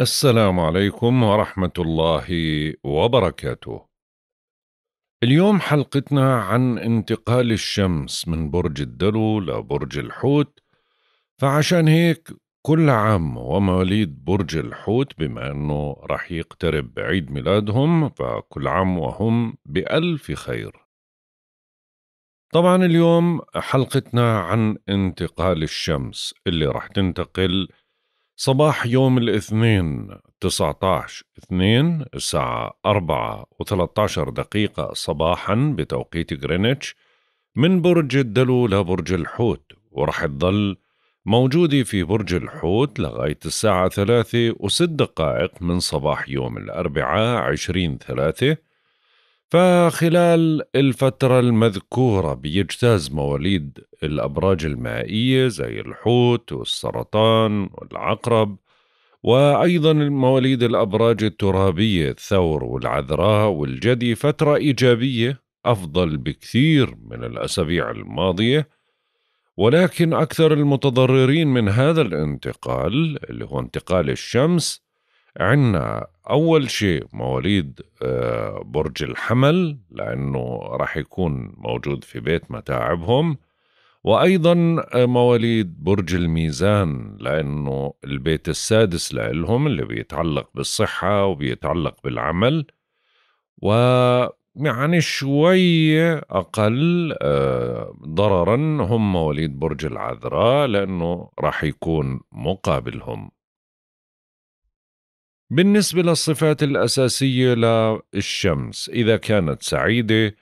السلام عليكم ورحمة الله وبركاته. اليوم حلقتنا عن انتقال الشمس من برج الدلو لبرج الحوت، فعشان هيك كل عام ومواليد برج الحوت بما انه رح يقترب عيد ميلادهم فكل عام وهم بألف خير. طبعا اليوم حلقتنا عن انتقال الشمس اللي رح تنتقل صباح يوم الاثنين 19 2 الساعة 4 و13 دقيقة صباحا بتوقيت غرينتش من برج الدلو لبرج الحوت ورح تظل موجودة في برج الحوت لغاية الساعة 3 و6 دقائق من صباح يوم الأربعاء 20 3 فخلال الفترة المذكورة بيجتاز مواليد الأبراج المائية زي الحوت والسرطان والعقرب وأيضا مواليد الأبراج الترابية الثور والعذراء والجدي فترة إيجابية أفضل بكثير من الأسابيع الماضية ولكن أكثر المتضررين من هذا الانتقال اللي هو انتقال الشمس عنا أول شيء مواليد آه، برج الحمل لأنه راح يكون موجود في بيت متاعبهم وأيضا آه، مواليد برج الميزان لأنه البيت السادس لإلهم اللي بيتعلق بالصحة وبيتعلق بالعمل ويعني شوي أقل آه، ضررا هم مواليد برج العذراء لأنه راح يكون مقابلهم بالنسبة للصفات الأساسية للشمس إذا كانت سعيدة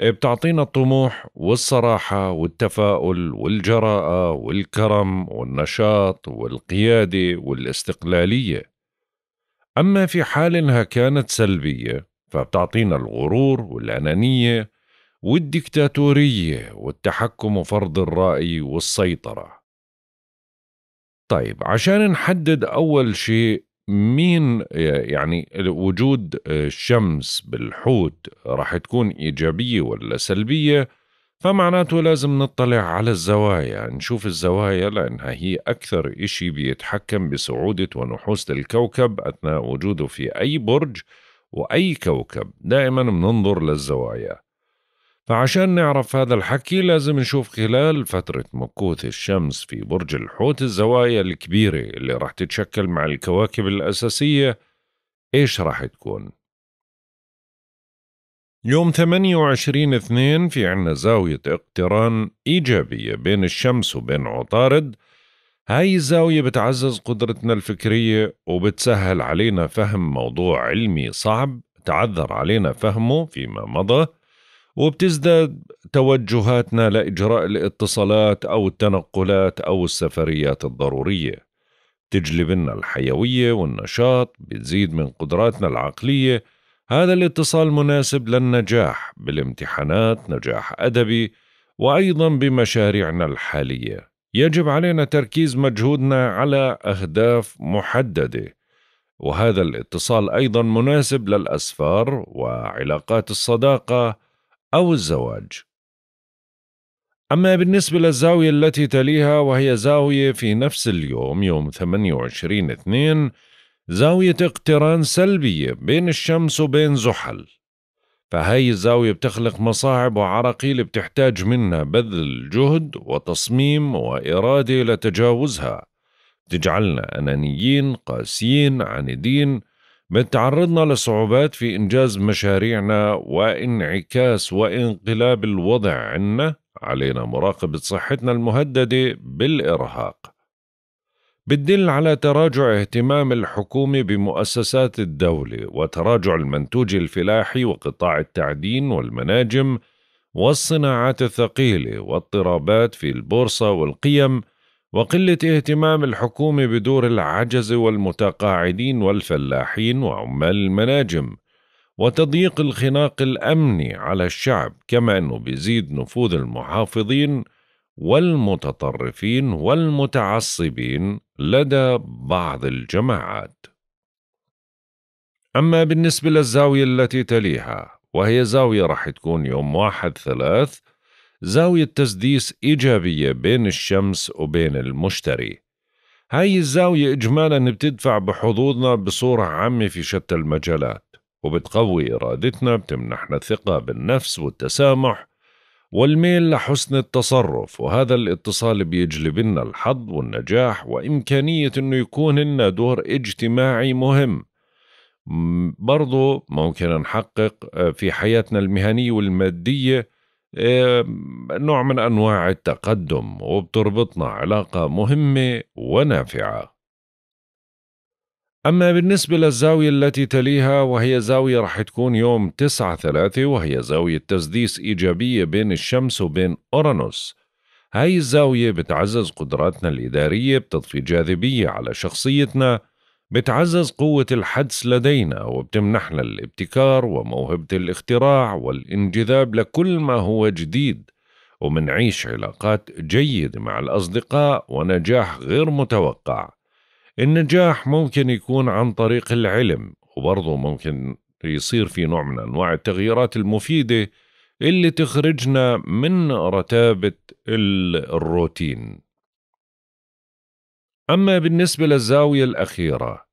آه، بتعطينا الطموح والصراحة والتفاؤل والجراءة والكرم والنشاط والقيادة والاستقلالية أما في حال إنها كانت سلبية فبتعطينا الغرور والأنانية والديكتاتورية والتحكم وفرض الرأي والسيطرة طيب عشان نحدد أول شيء مين يعني وجود الشمس آه، بالحوت راح تكون إيجابية ولا سلبية فمعناته لازم نطلع على الزوايا نشوف الزوايا لأنها هي أكثر إشي بيتحكم بصعودة ونحوسة الكوكب أثناء وجوده في أي برج وأي كوكب دائما بننظر للزوايا فعشان نعرف هذا الحكي لازم نشوف خلال فترة مكوث الشمس في برج الحوت الزوايا الكبيرة اللي رح تتشكل مع الكواكب الأساسية إيش رح تكون يوم 28 اثنين في عنا زاوية اقتران إيجابية بين الشمس وبين عطارد هاي الزاوية بتعزز قدرتنا الفكرية وبتسهل علينا فهم موضوع علمي صعب تعذر علينا فهمه فيما مضى وبتزداد توجهاتنا لإجراء الاتصالات أو التنقلات أو السفريات الضرورية تجلب لنا الحيوية والنشاط بتزيد من قدراتنا العقلية هذا الاتصال مناسب للنجاح بالامتحانات نجاح أدبي وأيضا بمشاريعنا الحالية يجب علينا تركيز مجهودنا على أهداف محددة وهذا الاتصال أيضا مناسب للأسفار وعلاقات الصداقة أو الزواج أما بالنسبة للزاوية التي تليها وهي زاوية في نفس اليوم يوم 28 اثنين زاوية اقتران سلبية بين الشمس وبين زحل فهي الزاوية بتخلق مصاعب وعراقيل بتحتاج منها بذل جهد وتصميم وإرادة لتجاوزها تجعلنا أنانيين قاسيين عنيدين تعرضنا لصعوبات في إنجاز مشاريعنا وانعكاس وانقلاب الوضع عنا علينا مراقبة صحتنا المهددة بالإرهاق بتدل على تراجع اهتمام الحكومة بمؤسسات الدولة وتراجع المنتوج الفلاحي وقطاع التعدين والمناجم والصناعات الثقيلة واضطرابات في البورصة والقيم وقلة اهتمام الحكومة بدور العجز والمتقاعدين والفلاحين وعمال المناجم وتضييق الخناق الأمني على الشعب كما أنه بيزيد نفوذ المحافظين والمتطرفين والمتعصبين لدى بعض الجماعات أما بالنسبة للزاوية التي تليها وهي زاوية راح تكون يوم واحد ثلاث زاوية تسديس إيجابية بين الشمس وبين المشتري هاي الزاوية إجمالا بتدفع بحظوظنا بصورة عامة في شتى المجالات وبتقوي إرادتنا بتمنحنا الثقة بالنفس والتسامح والميل لحسن التصرف وهذا الاتصال بيجلب لنا الحظ والنجاح وإمكانية أنه يكون لنا دور اجتماعي مهم برضو ممكن نحقق آه، في حياتنا المهنية والمادية إيه، نوع من انواع التقدم وبتربطنا علاقه مهمه ونافعه أما بالنسبة للزاوية التي تليها وهي زاوية رح تكون يوم 9 3 وهي زاوية تسديس إيجابية بين الشمس وبين أورانوس هاي الزاوية بتعزز قدراتنا الإدارية بتضفي جاذبية على شخصيتنا بتعزز قوة الحدس لدينا وبتمنحنا الابتكار وموهبة الاختراع والانجذاب لكل ما هو جديد ومنعيش علاقات جيدة مع الأصدقاء ونجاح غير متوقع النجاح ممكن يكون عن طريق العلم وبرضه ممكن يصير في نوع من أنواع التغييرات المفيدة اللي تخرجنا من رتابة الروتين أما بالنسبة للزاوية الأخيرة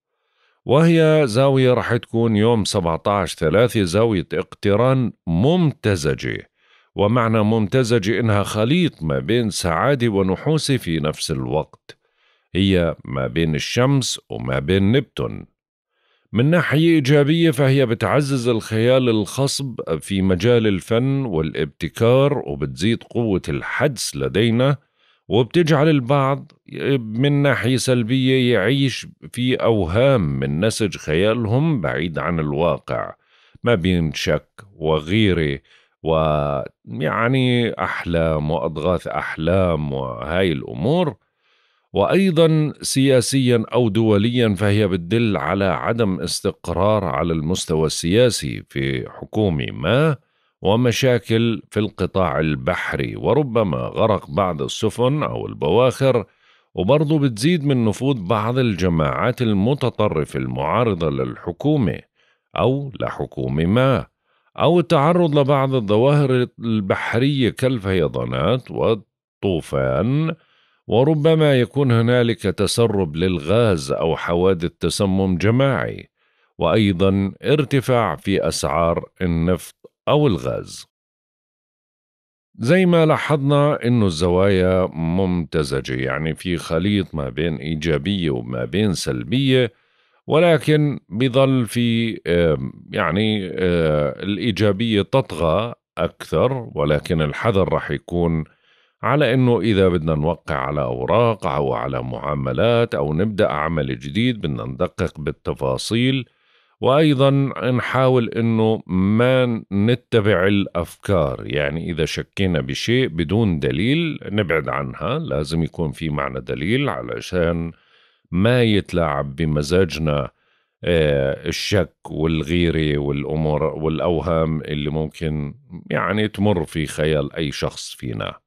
وهي زاوية رح تكون يوم 17 ثلاثة زاوية اقتران ممتزجة ومعنى ممتزجة إنها خليط ما بين سعادة ونحوسة في نفس الوقت هي ما بين الشمس وما بين نبتون من ناحية إيجابية فهي بتعزز الخيال الخصب في مجال الفن والابتكار وبتزيد قوة الحدس لدينا وبتجعل البعض من ناحية سلبية يعيش في أوهام من نسج خيالهم بعيد عن الواقع ما بين شك وغيرة ويعني أحلام وأضغاث أحلام وهاي الأمور وأيضا سياسيا أو دوليا فهي بتدل على عدم استقرار على المستوى السياسي في حكومة ما ومشاكل في القطاع البحري وربما غرق بعض السفن أو البواخر وبرضه بتزيد من نفوذ بعض الجماعات المتطرفة المعارضة للحكومة أو لحكومة ما أو التعرض لبعض الظواهر البحرية كالفيضانات والطوفان وربما يكون هنالك تسرب للغاز أو حوادث تسمم جماعي وأيضا ارتفاع في أسعار النفط أو الغاز زي ما لاحظنا انه الزوايا ممتزجة يعني في خليط ما بين ايجابية وما بين سلبية ولكن بضل في يعني آه، الايجابية تطغى اكثر ولكن الحذر رح يكون على انه اذا بدنا نوقع على اوراق او على معاملات او نبدا عمل جديد بدنا ندقق بالتفاصيل وايضا نحاول انه ما نتبع الافكار يعني اذا شكينا بشيء بدون دليل نبعد عنها لازم يكون في معنى دليل علشان ما يتلاعب بمزاجنا آه، الشك والغيرة والأمور والأوهام اللي ممكن يعني تمر في خيال أي شخص فينا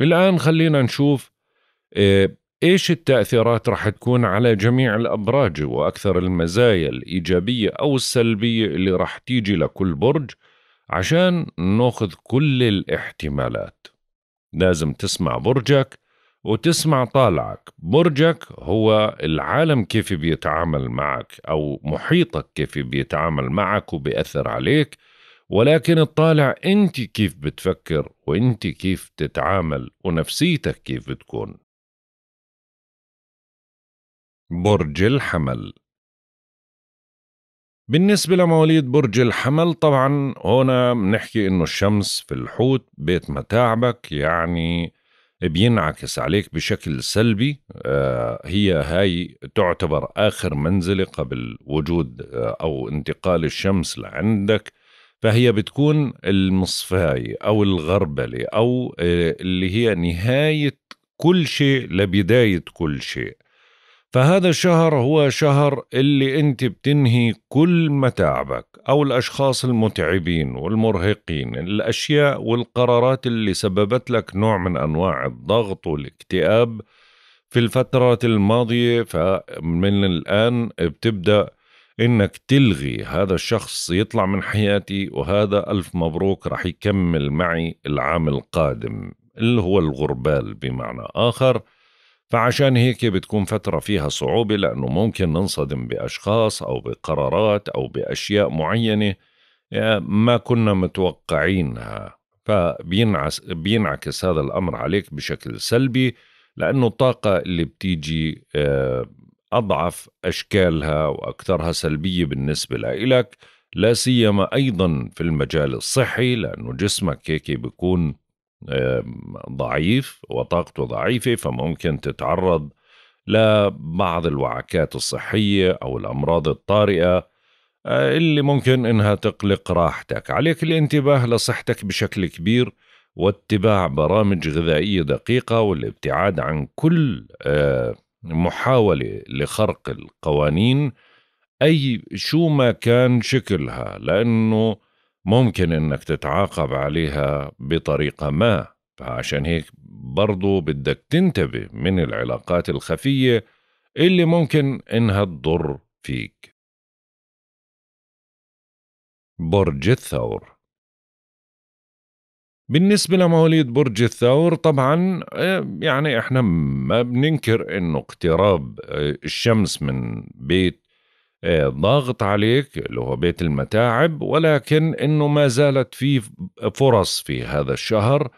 الآن خلينا نشوف آه، ايش التاثيرات راح تكون على جميع الابراج واكثر المزايا الايجابيه او السلبيه اللي راح تيجي لكل برج عشان ناخذ كل الاحتمالات لازم تسمع برجك وتسمع طالعك برجك هو العالم كيف بيتعامل معك او محيطك كيف بيتعامل معك وبيأثر عليك ولكن الطالع انت كيف بتفكر وانت كيف تتعامل ونفسيتك كيف بتكون برج الحمل بالنسبة لمواليد برج الحمل طبعا هنا بنحكي انه الشمس في الحوت بيت متاعبك يعني بينعكس عليك بشكل سلبي آه، هي هاي تعتبر آخر منزلة قبل وجود آه، أو انتقال الشمس لعندك فهي بتكون المصفاية أو الغربلة أو آه، اللي هي نهاية كل شيء لبداية كل شيء فهذا الشهر هو شهر اللي انت بتنهي كل متاعبك او الاشخاص المتعبين والمرهقين الاشياء والقرارات اللي سببت لك نوع من انواع الضغط والاكتئاب في الفترات الماضية فمن الآن بتبدأ إنك تلغي هذا الشخص يطلع من حياتي وهذا ألف مبروك رح يكمل معي العام القادم اللي هو الغربال بمعنى آخر فعشان هيك بتكون فترة فيها صعوبة لأنه ممكن ننصدم بأشخاص أو بقرارات أو بأشياء معينة آه، ما كنا متوقعينها فبينعكس بينعكس هذا الأمر عليك بشكل سلبي لأنه الطاقة اللي بتيجي آه، أضعف أشكالها وأكثرها سلبية بالنسبة لإلك لا سيما أيضا في المجال الصحي لأنه جسمك هيك بيكون ضعيف وطاقته ضعيفة فممكن تتعرض لبعض الوعكات الصحية أو الأمراض الطارئة آه، اللي ممكن إنها تقلق راحتك عليك الانتباه لصحتك بشكل كبير واتباع برامج غذائية دقيقة والابتعاد عن كل آه، محاولة لخرق القوانين أي شو ما كان شكلها لأنه ممكن انك تتعاقب عليها بطريقة ما فعشان هيك برضو بدك تنتبه من العلاقات الخفية اللي ممكن انها تضر فيك برج الثور بالنسبة لمواليد برج الثور طبعا آه، يعني احنا ما بننكر انه اقتراب آه، الشمس من بيت آه، ضاغط عليك اللي هو بيت المتاعب ولكن انه ما زالت في فرص في هذا الشهر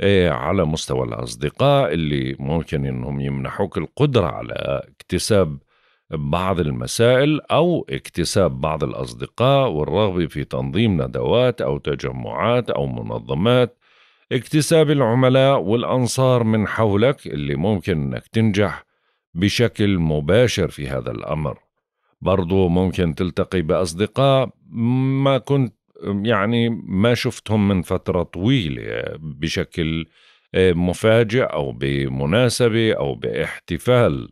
آه، على مستوى الاصدقاء اللي ممكن انهم يمنحوك القدره على اكتساب بعض المسائل او اكتساب بعض الاصدقاء والرغبه في تنظيم ندوات او تجمعات او منظمات اكتساب العملاء والانصار من حولك اللي ممكن انك تنجح بشكل مباشر في هذا الامر برضو ممكن تلتقي بأصدقاء ما كنت يعني ما شفتهم من فترة طويلة بشكل آه، مفاجئ أو بمناسبة أو باحتفال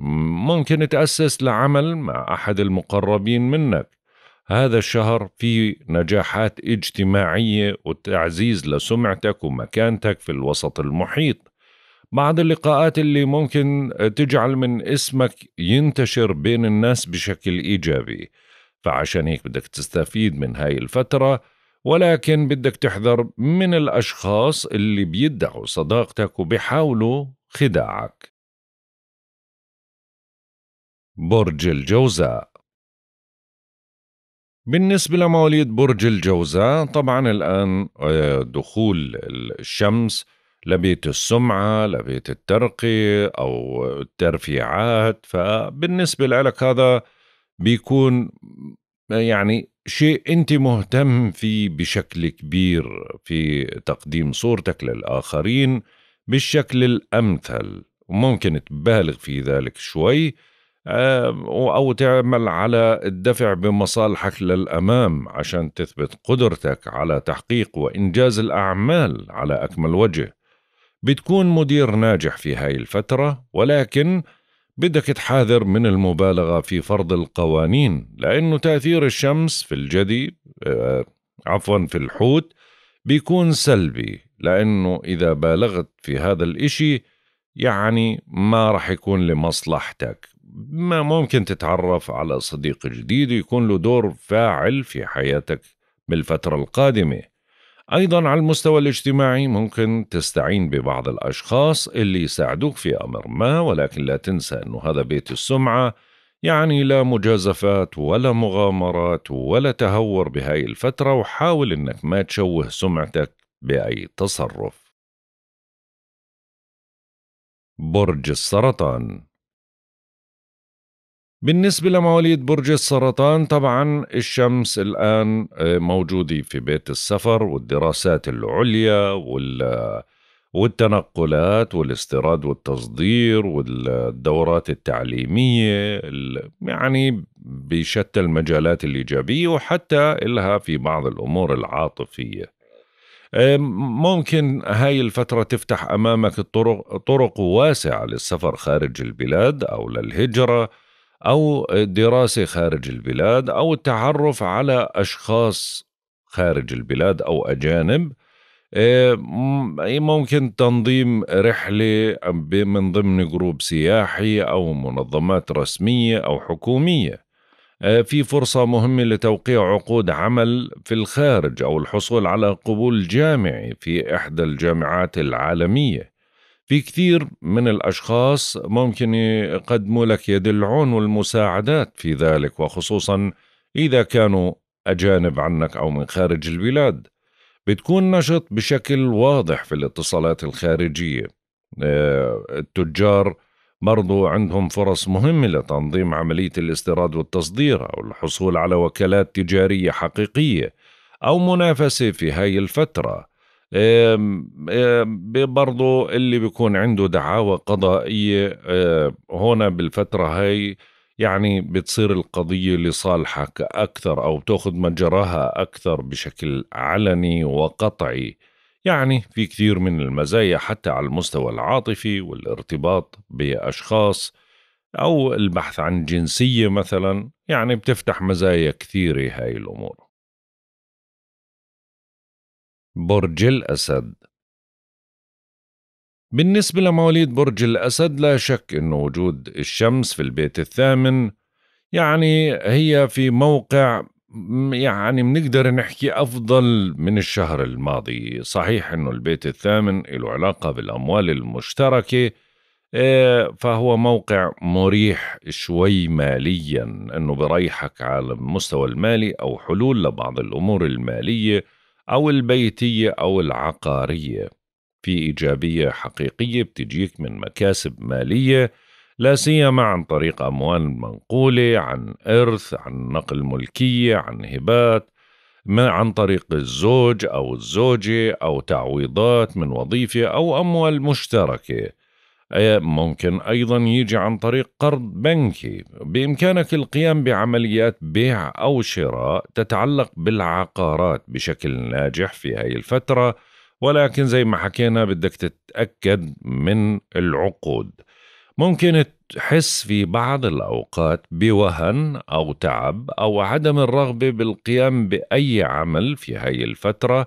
ممكن تأسس لعمل مع أحد المقربين منك هذا الشهر في نجاحات اجتماعية وتعزيز لسمعتك ومكانتك في الوسط المحيط بعض اللقاءات اللي ممكن تجعل من اسمك ينتشر بين الناس بشكل إيجابي فعشان هيك بدك تستفيد من هاي الفترة ولكن بدك تحذر من الأشخاص اللي بيدعوا صداقتك وبيحاولوا خداعك برج الجوزاء بالنسبة لمواليد برج الجوزاء طبعا الآن آه، دخول الشمس لبيت السمعة لبيت الترقية أو الترفيعات فبالنسبة لك هذا بيكون يعني شيء أنت مهتم فيه بشكل كبير في تقديم صورتك للآخرين بالشكل الأمثل وممكن تبالغ في ذلك شوي آه، أو تعمل على الدفع بمصالحك للأمام عشان تثبت قدرتك على تحقيق وإنجاز الأعمال على أكمل وجه بتكون مدير ناجح في هاي الفترة ولكن بدك تحاذر من المبالغة في فرض القوانين لأنه تأثير الشمس في الجدي آه، عفوا في الحوت بيكون سلبي لأنه إذا بالغت في هذا الإشي يعني ما رح يكون لمصلحتك ما ممكن تتعرف على صديق جديد يكون له دور فاعل في حياتك بالفترة القادمة أيضا على المستوى الاجتماعي ممكن تستعين ببعض الأشخاص اللي يساعدوك في أمر ما ولكن لا تنسى أنه هذا بيت السمعة يعني لا مجازفات ولا مغامرات ولا تهور بهاي الفترة وحاول أنك ما تشوه سمعتك بأي تصرف برج السرطان بالنسبة لمواليد برج السرطان طبعا الشمس الآن آه، موجودة في بيت السفر والدراسات العليا وال والتنقلات والاستيراد والتصدير والدورات التعليمية يعني بشتى المجالات الإيجابية وحتى إلها في بعض الأمور العاطفية آه، ممكن هاي الفترة تفتح أمامك الطرق طرق واسعة للسفر خارج البلاد أو للهجرة أو دراسة خارج البلاد أو التعرف على أشخاص خارج البلاد أو أجانب آه، ممكن تنظيم رحلة من ضمن جروب سياحي أو منظمات رسمية أو حكومية آه، في فرصة مهمة لتوقيع عقود عمل في الخارج أو الحصول على قبول جامعي في إحدى الجامعات العالمية في كثير من الاشخاص ممكن يقدموا لك يد العون والمساعدات في ذلك وخصوصا اذا كانوا اجانب عنك او من خارج البلاد بتكون نشط بشكل واضح في الاتصالات الخارجيه آه، التجار برضو عندهم فرص مهمة لتنظيم عملية الاستيراد والتصدير أو الحصول على وكالات تجارية حقيقية أو منافسة في هاي الفترة برضو اللي بيكون عنده دعاوى قضائية هنا بالفترة هاي يعني بتصير القضية لصالحك أكثر أو بتاخذ مجراها أكثر بشكل علني وقطعي يعني في كثير من المزايا حتى على المستوى العاطفي والارتباط بأشخاص أو البحث عن جنسية مثلا يعني بتفتح مزايا كثيرة هاي الأمور برج الأسد بالنسبة لمواليد برج الأسد لا شك أن وجود الشمس في البيت الثامن يعني هي في موقع يعني بنقدر نحكي أفضل من الشهر الماضي صحيح أنه البيت الثامن له علاقة بالأموال المشتركة آه، فهو موقع مريح شوي ماليا أنه بريحك على المستوى المالي أو حلول لبعض الأمور المالية أو البيتية أو العقارية في إيجابية حقيقية بتجيك من مكاسب مالية لا سيما عن طريق أموال منقولة عن إرث عن نقل ملكية عن هبات ما عن طريق الزوج أو الزوجة أو تعويضات من وظيفة أو أموال مشتركة ممكن أيضا يجي عن طريق قرض بنكي بإمكانك القيام بعمليات بيع أو شراء تتعلق بالعقارات بشكل ناجح في هاي الفترة ولكن زي ما حكينا بدك تتأكد من العقود ممكن تحس في بعض الأوقات بوهن أو تعب أو عدم الرغبة بالقيام بأي عمل في هاي الفترة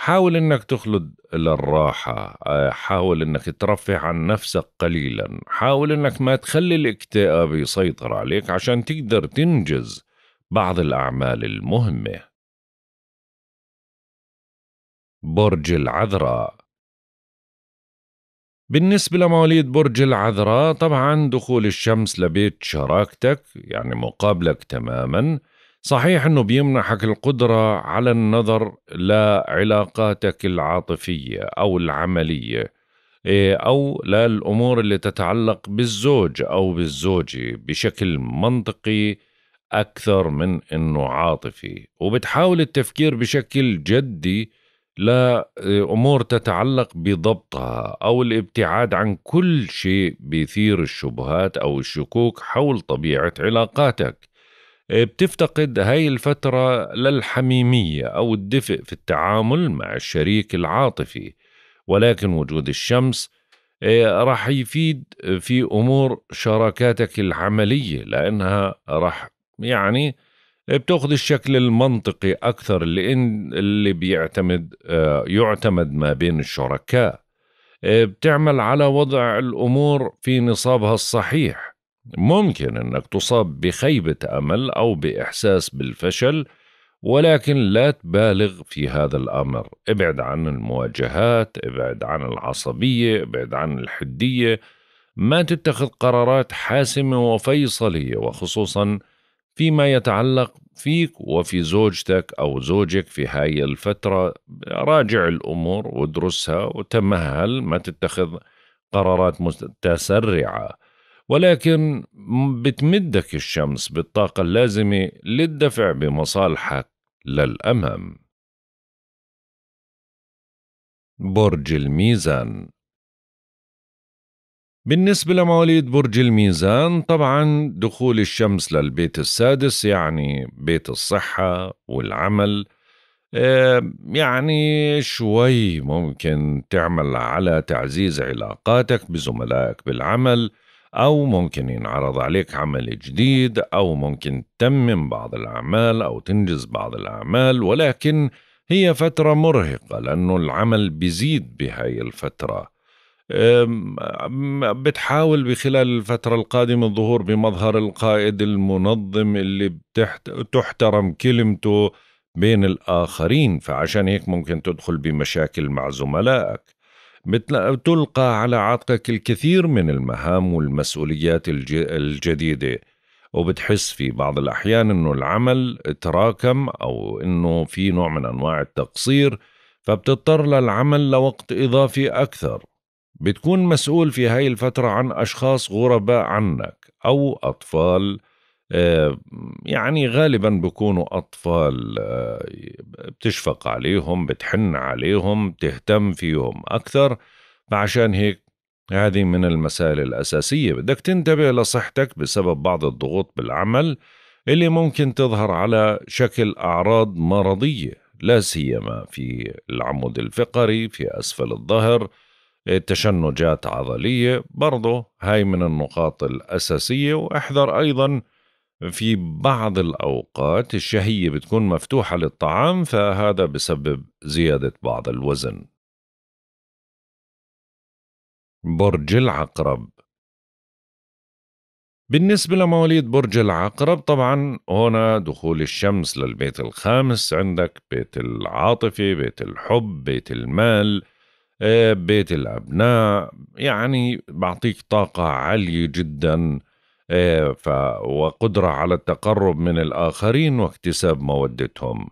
حاول انك تخلد للراحة آه، حاول انك ترفه عن نفسك قليلا حاول انك ما تخلي الاكتئاب يسيطر عليك عشان تقدر تنجز بعض الاعمال المهمة برج العذراء بالنسبة لمواليد برج العذراء طبعا دخول الشمس لبيت شراكتك يعني مقابلك تماماً صحيح انه بيمنحك القدره على النظر لعلاقاتك العاطفيه او العمليه إيه، او للامور اللي تتعلق بالزوج او بالزوجه بشكل منطقي اكثر من انه عاطفي وبتحاول التفكير بشكل جدي لامور إيه، تتعلق بضبطها او الابتعاد عن كل شيء بيثير الشبهات او الشكوك حول طبيعه علاقاتك آه، بتفتقد هاي الفترة للحميمية أو الدفء في التعامل مع الشريك العاطفي ولكن وجود الشمس آه، راح يفيد في أمور شراكاتك العملية لأنها راح يعني بتاخذ الشكل المنطقي أكثر اللي, إن اللي بيعتمد آه، يعتمد ما بين الشركاء بتعمل على وضع الأمور في نصابها الصحيح ممكن أنك تصاب بخيبة أمل أو بإحساس بالفشل ولكن لا تبالغ في هذا الأمر ابعد عن المواجهات ابعد عن العصبية ابعد عن الحدية ما تتخذ قرارات حاسمة وفيصلية وخصوصا فيما يتعلق فيك وفي زوجتك أو زوجك في هاي الفترة راجع الأمور وادرسها وتمهل ما تتخذ قرارات متسرعة ولكن بتمدك الشمس بالطاقة اللازمة للدفع بمصالحك للأمام برج الميزان بالنسبة لمواليد برج الميزان طبعا دخول الشمس للبيت السادس يعني بيت الصحة والعمل آه، يعني شوي ممكن تعمل على تعزيز علاقاتك بزملائك بالعمل أو ممكن ينعرض عليك عمل جديد أو ممكن تتمم بعض الأعمال أو تنجز بعض الأعمال ولكن هي فترة مرهقة لأنه العمل بيزيد بهاي الفترة بتحاول بخلال الفترة القادمة الظهور بمظهر القائد المنظم اللي بتحت... تحترم كلمته بين الآخرين فعشان هيك ممكن تدخل بمشاكل مع زملائك مثل تلقى على عاتقك الكثير من المهام والمسؤوليات الجديدة وبتحس في بعض الأحيان أنه العمل تراكم أو أنه في نوع من أنواع التقصير فبتضطر للعمل لوقت إضافي أكثر بتكون مسؤول في هاي الفترة عن أشخاص غرباء عنك أو أطفال آه، يعني غالبا بيكونوا أطفال آه، بتشفق عليهم بتحن عليهم بتهتم فيهم أكثر فعشان هيك هذه من المسائل الأساسية بدك تنتبه لصحتك بسبب بعض الضغوط بالعمل اللي ممكن تظهر على شكل أعراض مرضية لا سيما في العمود الفقري في أسفل الظهر تشنجات عضلية برضو هاي من النقاط الأساسية واحذر أيضا في بعض الأوقات الشهية بتكون مفتوحة للطعام فهذا بسبب زيادة بعض الوزن برج العقرب بالنسبة لمواليد برج العقرب طبعا هنا دخول الشمس للبيت الخامس عندك بيت العاطفة بيت الحب بيت المال آه، بيت الأبناء يعني بعطيك طاقة عالية جدا إيه، ف وقدرة على التقرب من الآخرين واكتساب مودتهم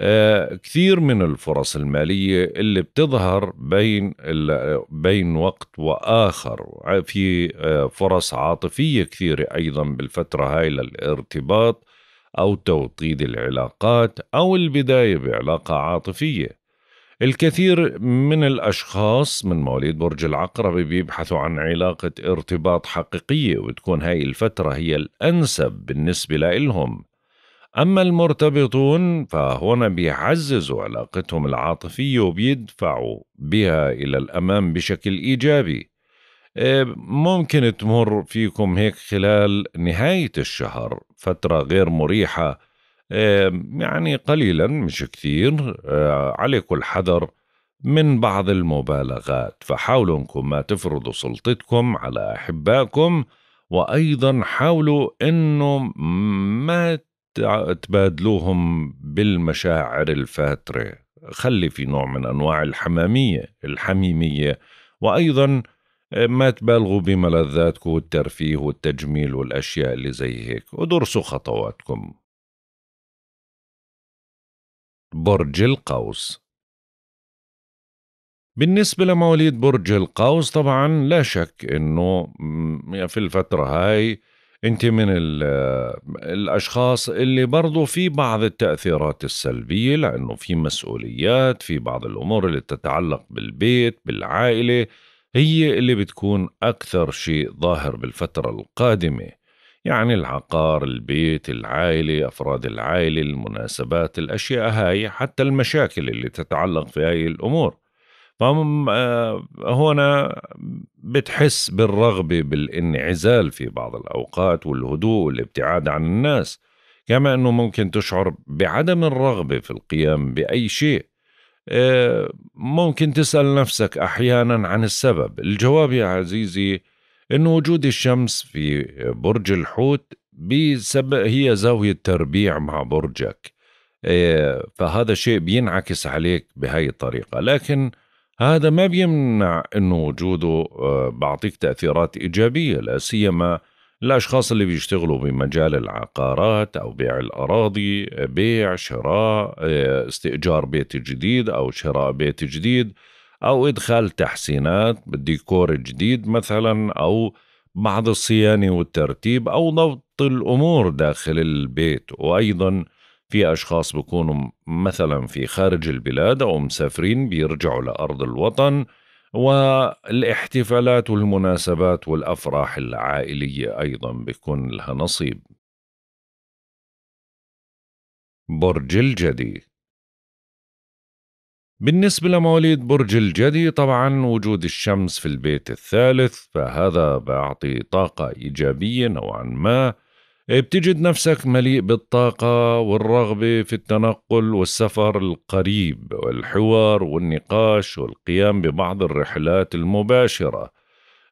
إيه، كثير من الفرص المالية اللي بتظهر بين بين وقت وآخر في إيه، فرص عاطفية كثيرة أيضا بالفترة هاي للارتباط أو توطيد العلاقات أو البداية بعلاقة عاطفية الكثير من الأشخاص من مواليد برج العقرب بيبحثوا عن علاقة ارتباط حقيقية وتكون هاي الفترة هي الأنسب بالنسبة لإلهم أما المرتبطون فهنا بيعززوا علاقتهم العاطفية وبيدفعوا بها إلى الأمام بشكل إيجابي آه، ممكن تمر فيكم هيك خلال نهاية الشهر فترة غير مريحة يعني قليلا مش كثير آه، عليكم الحذر من بعض المبالغات فحاولوا انكم ما تفرضوا سلطتكم على احبائكم وايضا حاولوا انه ما تبادلوهم بالمشاعر الفاتره خلي في نوع من انواع الحماميه الحميميه وايضا آه، ما تبالغوا بملذاتكم والترفيه والتجميل والاشياء اللي زي هيك ودرسوا خطواتكم برج القوس بالنسبة لمواليد برج القوس طبعا لا شك انه في الفترة هاي انت من الاشخاص اللي برضو في بعض التأثيرات السلبية لانه في مسؤوليات في بعض الامور اللي تتعلق بالبيت بالعائلة هي اللي بتكون اكثر شيء ظاهر بالفترة القادمة يعني العقار البيت العائلة أفراد العائلة المناسبات الأشياء هاي حتى المشاكل اللي تتعلق في هاي الأمور فهم هنا آه، بتحس بالرغبة بالانعزال في بعض الأوقات والهدوء والابتعاد عن الناس كما أنه ممكن تشعر بعدم الرغبة في القيام بأي شيء آه، ممكن تسأل نفسك أحيانا عن السبب الجواب يا عزيزي أن وجود الشمس في برج الحوت بسبب هي زاوية تربيع مع برجك إيه، فهذا الشيء بينعكس عليك بهاي الطريقة لكن هذا ما بيمنع أنه وجوده آه، بعطيك تأثيرات إيجابية لا سيما الأشخاص اللي بيشتغلوا بمجال العقارات أو بيع الأراضي بيع شراء آه، استئجار بيت جديد أو شراء بيت جديد أو إدخال تحسينات بالديكور الجديد مثلا أو بعض الصيانة والترتيب أو ضبط الأمور داخل البيت وأيضا في أشخاص بيكونوا مثلا في خارج البلاد أو مسافرين بيرجعوا لأرض الوطن والاحتفالات والمناسبات والأفراح العائلية أيضا بيكون لها نصيب برج الجدي بالنسبة لمواليد برج الجدي طبعا وجود الشمس في البيت الثالث فهذا بيعطي طاقة إيجابية نوعا ما بتجد نفسك مليء بالطاقة والرغبة في التنقل والسفر القريب والحوار والنقاش والقيام ببعض الرحلات المباشرة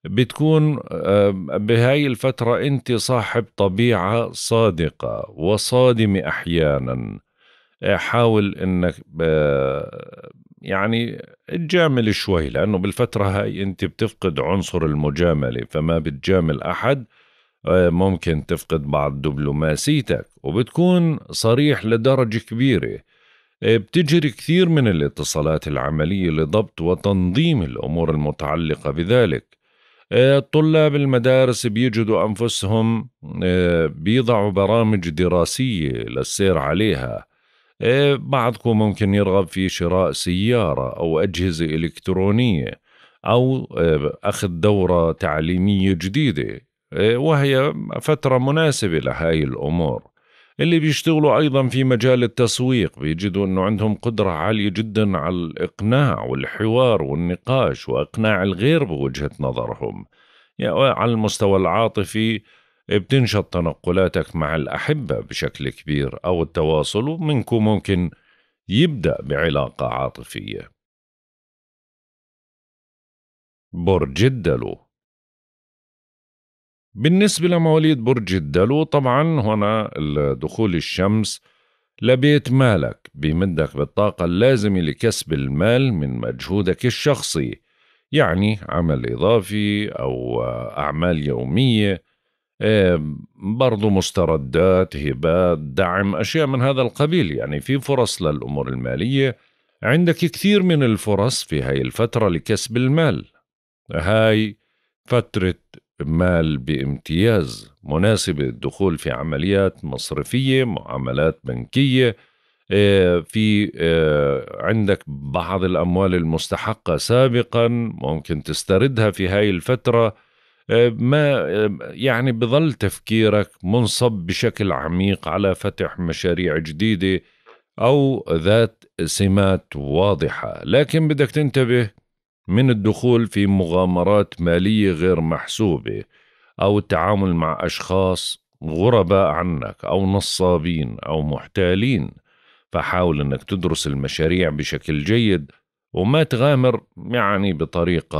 بتكون آه، بهاي الفترة أنت صاحب طبيعة صادقة وصادمة أحياناً آه، حاول انك يعني تجامل شوي لانه بالفتره هاي انت بتفقد عنصر المجامله فما بتجامل احد آه، ممكن تفقد بعض دبلوماسيتك وبتكون صريح لدرجه كبيره آه، بتجري كثير من الاتصالات العمليه لضبط وتنظيم الامور المتعلقه بذلك طلاب المدارس بيجدوا انفسهم بيضعوا برامج دراسيه للسير عليها إيه، بعضكم ممكن يرغب في شراء سيارة أو أجهزة إلكترونية أو إيه، أخذ دورة تعليمية جديدة إيه، وهي فترة مناسبة لهاي الأمور اللي بيشتغلوا أيضا في مجال التسويق بيجدوا أنه عندهم قدرة عالية جدا على الإقناع والحوار والنقاش وإقناع الغير بوجهة نظرهم يعني على المستوى العاطفي بتنشط تنقلاتك مع الأحبة بشكل كبير أو التواصل ومنكم ممكن يبدأ بعلاقة عاطفية برج الدلو بالنسبة لمواليد برج الدلو طبعا هنا دخول الشمس لبيت مالك بيمدك بالطاقة اللازمة لكسب المال من مجهودك الشخصي يعني عمل إضافي أو أعمال يومية إيه، برضو مستردات هبات دعم أشياء من هذا القبيل يعني في فرص للأمور المالية عندك كثير من الفرص في هاي الفترة لكسب المال هاي فترة مال بامتياز مناسبة للدخول في عمليات مصرفية معاملات بنكية إيه، في إيه، عندك بعض الأموال المستحقة سابقا ممكن تستردها في هاي الفترة آه، ما آه، يعني بظل تفكيرك منصب بشكل عميق على فتح مشاريع جديده او ذات سمات واضحه لكن بدك تنتبه من الدخول في مغامرات ماليه غير محسوبه او التعامل مع اشخاص غرباء عنك او نصابين او محتالين فحاول انك تدرس المشاريع بشكل جيد وما تغامر يعني بطريقه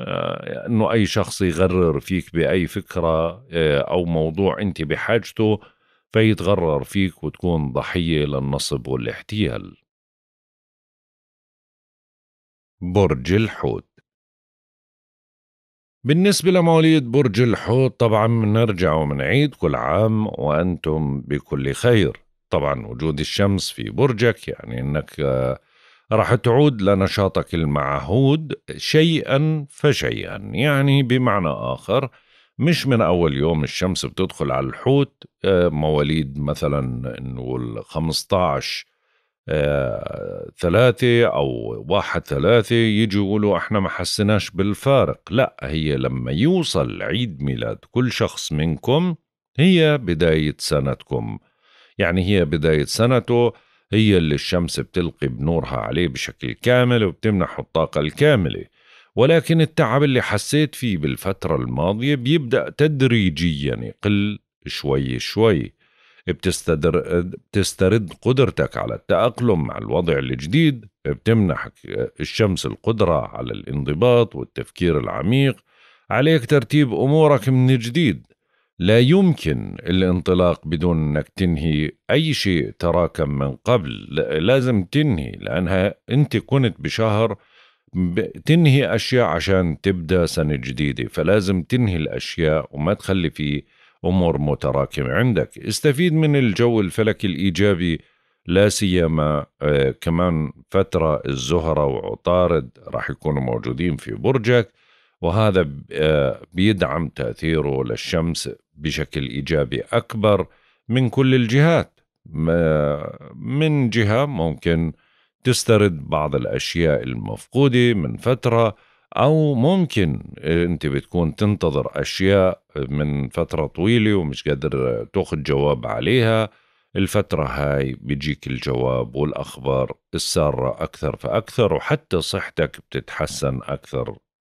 آه، انه اي شخص يغرر فيك باي فكره آه، او موضوع انت بحاجته فيتغرر فيك وتكون ضحيه للنصب والاحتيال. برج الحوت بالنسبة لمواليد برج الحوت طبعا بنرجع ومنعيد كل عام وأنتم بكل خير طبعا وجود الشمس في برجك يعني أنك آه راح تعود لنشاطك المعهود شيئا فشيئا يعني بمعنى آخر مش من أول يوم الشمس بتدخل على الحوت آه، مواليد مثلا نقول 15 آه، ثلاثة أو واحد ثلاثة يجوا يقولوا احنا ما حسناش بالفارق لا هي لما يوصل عيد ميلاد كل شخص منكم هي بداية سنتكم يعني هي بداية سنته هي اللي الشمس بتلقي بنورها عليه بشكل كامل وبتمنحه الطاقة الكاملة ولكن التعب اللي حسيت فيه بالفترة الماضية بيبدأ تدريجيا يقل شوي شوي بتستدر... بتسترد قدرتك على التأقلم مع الوضع الجديد بتمنحك الشمس القدرة على الانضباط والتفكير العميق عليك ترتيب أمورك من جديد لا يمكن الانطلاق بدون انك تنهي اي شيء تراكم من قبل لازم تنهي لانها انت كنت بشهر تنهي اشياء عشان تبدا سنه جديده فلازم تنهي الاشياء وما تخلي في امور متراكمه عندك استفيد من الجو الفلكي الايجابي لا سيما آه، كمان فتره الزهره وعطارد راح يكونوا موجودين في برجك وهذا آه، بيدعم تأثيره للشمس بشكل إيجابي أكبر من كل الجهات من جهة ممكن تسترد بعض الأشياء المفقودة من فترة أو ممكن آه، أنت بتكون تنتظر أشياء من فترة طويلة ومش قادر تأخذ جواب عليها الفترة هاي بيجيك الجواب والأخبار السارة أكثر فأكثر وحتى صحتك بتتحسن أكثر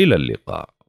إلى اللقاء